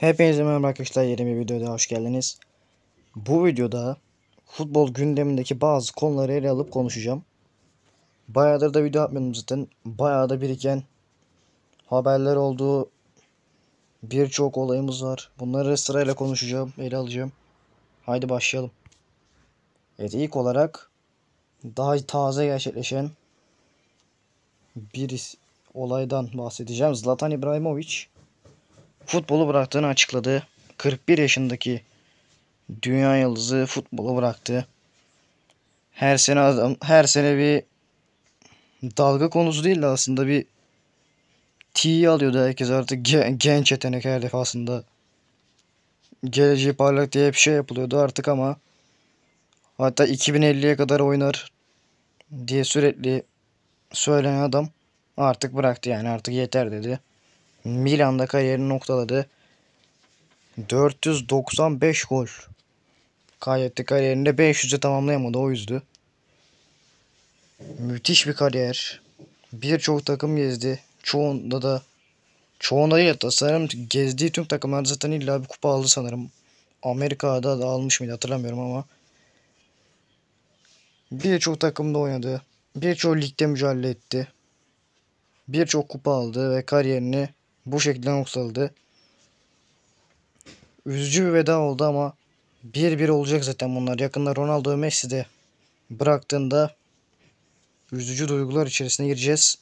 Hepinize merhaba arkadaşlar yeni bir videoda hoş geldiniz. Bu videoda futbol gündemindeki bazı konuları ele alıp konuşacağım. Bayağıdır da video yapmıyordum zaten. Bayağı da biriken haberler olduğu birçok olayımız var. Bunları sırayla konuşacağım, ele alacağım. Haydi başlayalım. Evet ilk olarak daha taze gerçekleşen bir olaydan bahsedeceğim. Zlatan İbrahimovic futbolu bıraktığını açıkladı. 41 yaşındaki dünya yıldızı futbolu bıraktı. Her sene adam her sene bir dalga konusu değil de aslında bir T'yi alıyordu herkes artık genç yetenek her defasında. Geleceği parlak diye bir şey yapılıyordu artık ama hatta 2050'ye kadar oynar diye sürekli söylenen adam artık bıraktı yani artık yeter dedi. Milan'da kariyerini noktaladı. 495 gol. Kaybetti kariyerinde 500'e tamamlayamadı o yüzdü. Müthiş bir kariyer. Birçok takım gezdi. Çoğunda da çoğunda değil hatta sanırım gezdiği tüm takımlar zaten illa bir kupa aldı sanırım. Amerika'da da almış mıydı hatırlamıyorum ama. Birçok takımda oynadı. Birçok ligde mücadele etti. Birçok kupa aldı ve kariyerini bu şekilde noktaladı. Üzücü bir veda oldu ama bir bir olacak zaten bunlar. Yakında Ronaldo Messi de bıraktığında üzücü duygular içerisine gireceğiz.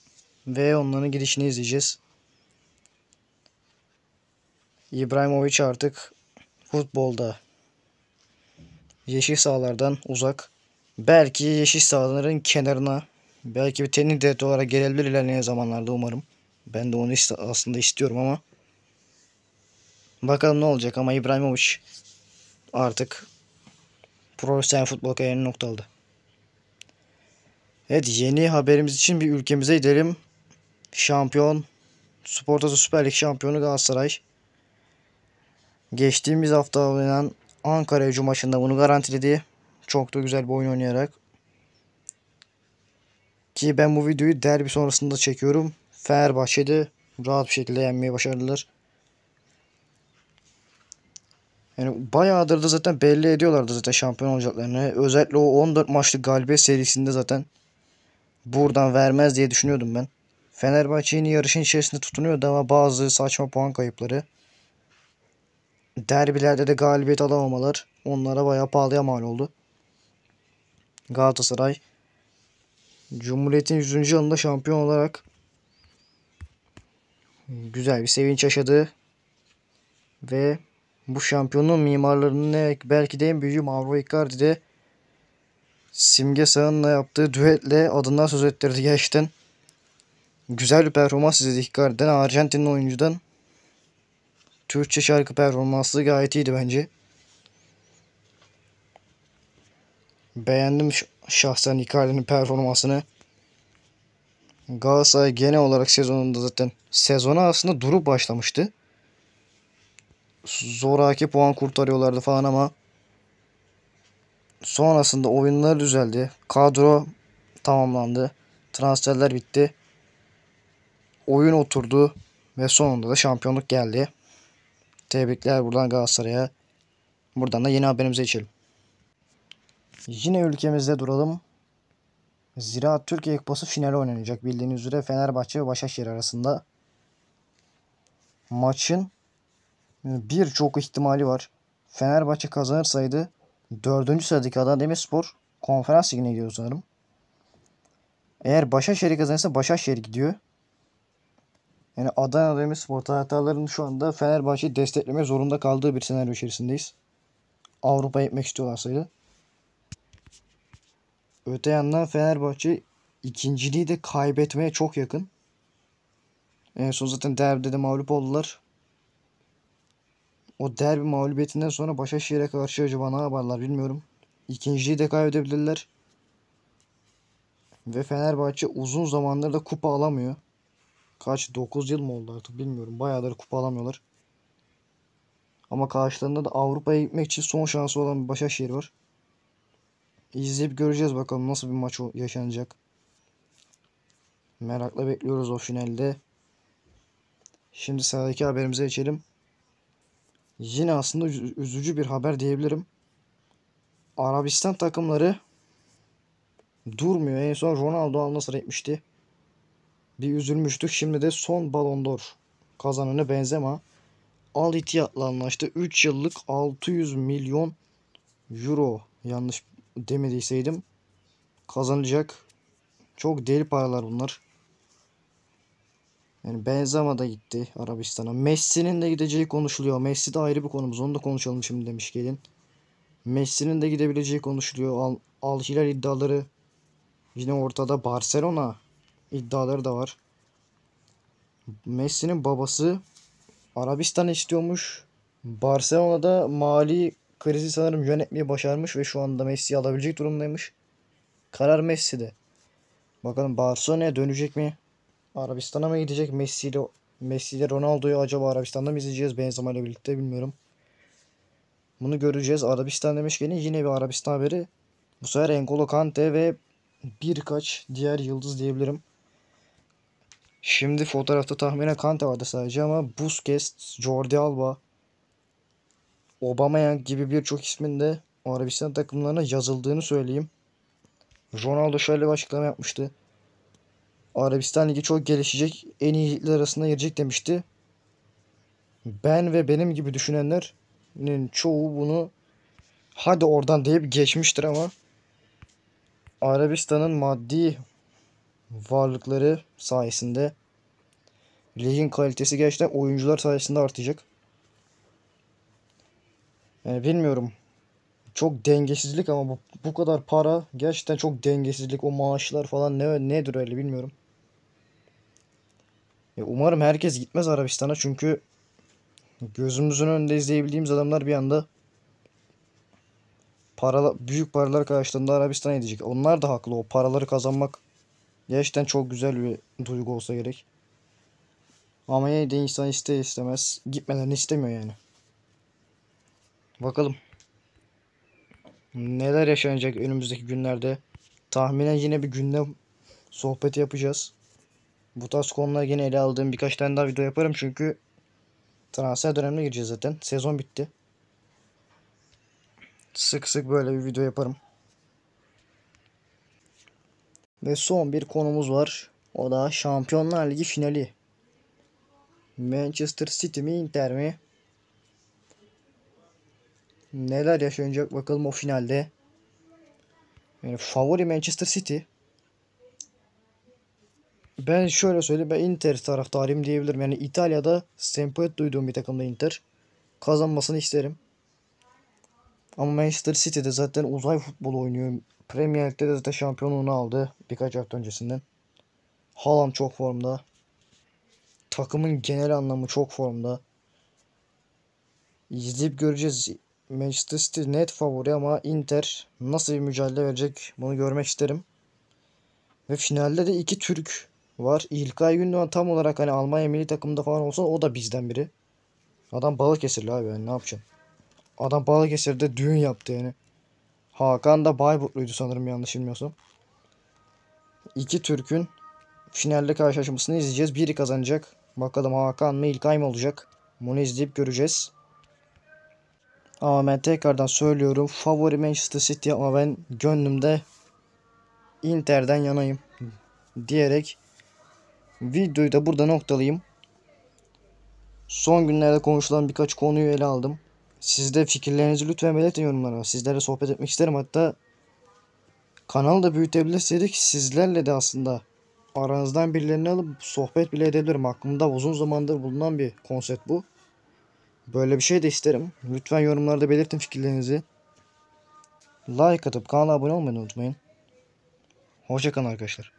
Ve onların gidişini izleyeceğiz. İbrahimovic artık futbolda yeşil sahalardan uzak. Belki yeşil sahaların kenarına belki bir tenis olarak gelebilir ilerleyen zamanlarda umarım. Ben de onu ist aslında istiyorum ama. Bakalım ne olacak ama İbrahimovic artık profesyonel futbol kariyerine nokta aldı. Evet yeni haberimiz için bir ülkemize gidelim. Şampiyon Sportası Süper Lig şampiyonu Galatasaray. Geçtiğimiz hafta oynanan Ankara Gücü maçında bunu garantiledi. Çok da güzel bir oyun oynayarak. Ki ben bu videoyu derbi sonrasında çekiyorum. Fenerbahçe'de rahat bir şekilde yenmeyi başardılar. Yani bayağıdır da zaten belli ediyorlardı zaten şampiyon olacaklarını. Özellikle o 14 maçlı galibiyet serisinde zaten buradan vermez diye düşünüyordum ben. Fenerbahçe'nin yarışın içerisinde tutunuyordu ama bazı saçma puan kayıpları. Derbilerde de galibiyet alamamalar onlara bayağı pahalıya mal oldu. Galatasaray Cumhuriyet'in 100. yılında şampiyon olarak güzel bir sevinç yaşadı. Ve bu şampiyonun mimarlarının belki de en büyüğü Mauro Icardi Simge Sağın'la yaptığı düetle adından söz ettirdi gerçekten. Güzel bir performans izledik Icardi'den. Arjantinli oyuncudan Türkçe şarkı performansı gayet iyiydi bence. Beğendim şahsen Icardi'nin performansını. Galatasaray genel olarak sezonunda zaten sezona aslında durup başlamıştı. Zoraki puan kurtarıyorlardı falan ama sonrasında oyunlar düzeldi. Kadro tamamlandı. Transferler bitti. Oyun oturdu ve sonunda da şampiyonluk geldi. Tebrikler buradan Galatasaray'a. Buradan da yeni haberimize geçelim. Yine ülkemizde duralım. Ziraat Türkiye Kupası finali oynanacak. Bildiğiniz üzere Fenerbahçe ve Başakşehir arasında maçın birçok ihtimali var. Fenerbahçe kazanırsaydı 4. sıradaki Adana Demirspor konferans ligine gidiyor sanırım. Eğer Başakşehir kazanırsa Başakşehir gidiyor. Yani Adana Demirspor taraftarlarının şu anda Fenerbahçe'yi destekleme zorunda kaldığı bir senaryo içerisindeyiz. Avrupa'ya gitmek istiyorlarsaydı. Öte yandan Fenerbahçe ikinciliği de kaybetmeye çok yakın. En son zaten derbide de mağlup oldular. O derbi mağlubiyetinden sonra Başakşehir'e karşı acaba ne yaparlar bilmiyorum. İkinciliği de kaybedebilirler. Ve Fenerbahçe uzun zamandır da kupa alamıyor. Kaç 9 yıl mı oldu artık bilmiyorum. Bayağıdır kupa alamıyorlar. Ama karşılarında da Avrupa'ya gitmek için son şansı olan bir Başakşehir var. İzleyip göreceğiz bakalım nasıl bir maç yaşanacak. Merakla bekliyoruz o finalde. Şimdi sıradaki haberimize geçelim. Yine aslında üzücü bir haber diyebilirim. Arabistan takımları durmuyor. En son Ronaldo nasıl etmişti. Bir üzülmüştük. Şimdi de son Ballon d'Or kazananı Benzema. Al Ittihad'la anlaştı. 3 yıllık 600 milyon euro yanlış demediyseydim kazanacak çok deli paralar bunlar. Yani Benzema da gitti Arabistan'a. Messi'nin de gideceği konuşuluyor. Messi de ayrı bir konumuz. Onu da konuşalım şimdi demiş gelin. Messi'nin de gidebileceği konuşuluyor. Al, Al Hilal iddiaları yine ortada. Barcelona iddiaları da var. Messi'nin babası Arabistan istiyormuş. Barcelona'da mali krizi sanırım yönetmeyi başarmış ve şu anda Messi'yi alabilecek durumdaymış. Karar Messi'de. Bakalım Barcelona'ya dönecek mi? Arabistan'a mı gidecek? Messi ile Messi ile Ronaldo'yu acaba Arabistan'da mı izleyeceğiz Benzema ile birlikte bilmiyorum. Bunu göreceğiz. Arabistan demişken yine bir Arabistan haberi. Bu sefer N'Golo Kante ve birkaç diğer yıldız diyebilirim. Şimdi fotoğrafta tahminen Kante vardı sadece ama Busquets, Jordi Alba, Aubameyang gibi birçok ismin de Arabistan takımlarına yazıldığını söyleyeyim. Ronaldo şöyle bir açıklama yapmıştı. Arabistan Ligi çok gelişecek, en iyi arasında girecek demişti. Ben ve benim gibi düşünenlerin çoğu bunu hadi oradan deyip geçmiştir ama Arabistan'ın maddi varlıkları sayesinde ligin kalitesi gerçekten oyuncular sayesinde artacak. Yani bilmiyorum. Çok dengesizlik ama bu, bu kadar para gerçekten çok dengesizlik. O maaşlar falan ne nedir öyle bilmiyorum. Ya umarım herkes gitmez Arabistan'a çünkü gözümüzün önünde izleyebildiğimiz adamlar bir anda paralar büyük paralar karşılığında Arabistan'a gidecek. Onlar da haklı. O paraları kazanmak gerçekten çok güzel bir duygu olsa gerek. Ama yine de insan iste istemez gitmelerini istemiyor yani. Bakalım. Neler yaşanacak önümüzdeki günlerde. Tahminen yine bir gündem sohbeti yapacağız. Bu tarz konular yine ele aldığım birkaç tane daha video yaparım çünkü transfer dönemine gireceğiz zaten. Sezon bitti. Sık sık böyle bir video yaparım. Ve son bir konumuz var. O da Şampiyonlar Ligi finali. Manchester City mi Inter mi? neler yaşanacak bakalım o finalde. Yani favori Manchester City. Ben şöyle söyleyeyim ben Inter taraftarıyım diyebilirim. Yani İtalya'da sempatik duyduğum bir takımda Inter. Kazanmasını isterim. Ama Manchester City'de zaten uzay futbolu oynuyor. Premier Lig'de de zaten şampiyonluğunu aldı birkaç hafta öncesinden. Haaland çok formda. Takımın genel anlamı çok formda. İzleyip göreceğiz. Manchester City net favori ama Inter nasıl bir mücadele verecek bunu görmek isterim. Ve finalde de iki Türk var. İlkay Gündoğan tam olarak hani Almanya milli takımında falan olsa o da bizden biri. Adam Balıkesirli abi yani ne yapacağım. Adam Balıkesir'de düğün yaptı yani. Hakan da Bayburtluydu sanırım yanlış bilmiyorsam. İki Türk'ün finalde karşılaşmasını izleyeceğiz. Biri kazanacak. Bakalım Hakan mı İlkay mı olacak? Bunu izleyip göreceğiz. Ama ben tekrardan söylüyorum. Favori Manchester City ama ben gönlümde Inter'den yanayım diyerek videoyu da burada noktalayayım. Son günlerde konuşulan birkaç konuyu ele aldım. Siz de fikirlerinizi lütfen belirtin yorumlara. Sizlerle sohbet etmek isterim. Hatta kanalı da büyütebilirsek sizlerle de aslında aranızdan birilerini alıp sohbet bile edebilirim. Aklımda uzun zamandır bulunan bir konsept bu. Böyle bir şey de isterim. Lütfen yorumlarda belirtin fikirlerinizi. Like atıp kanala abone olmayı unutmayın. Hoşçakalın arkadaşlar.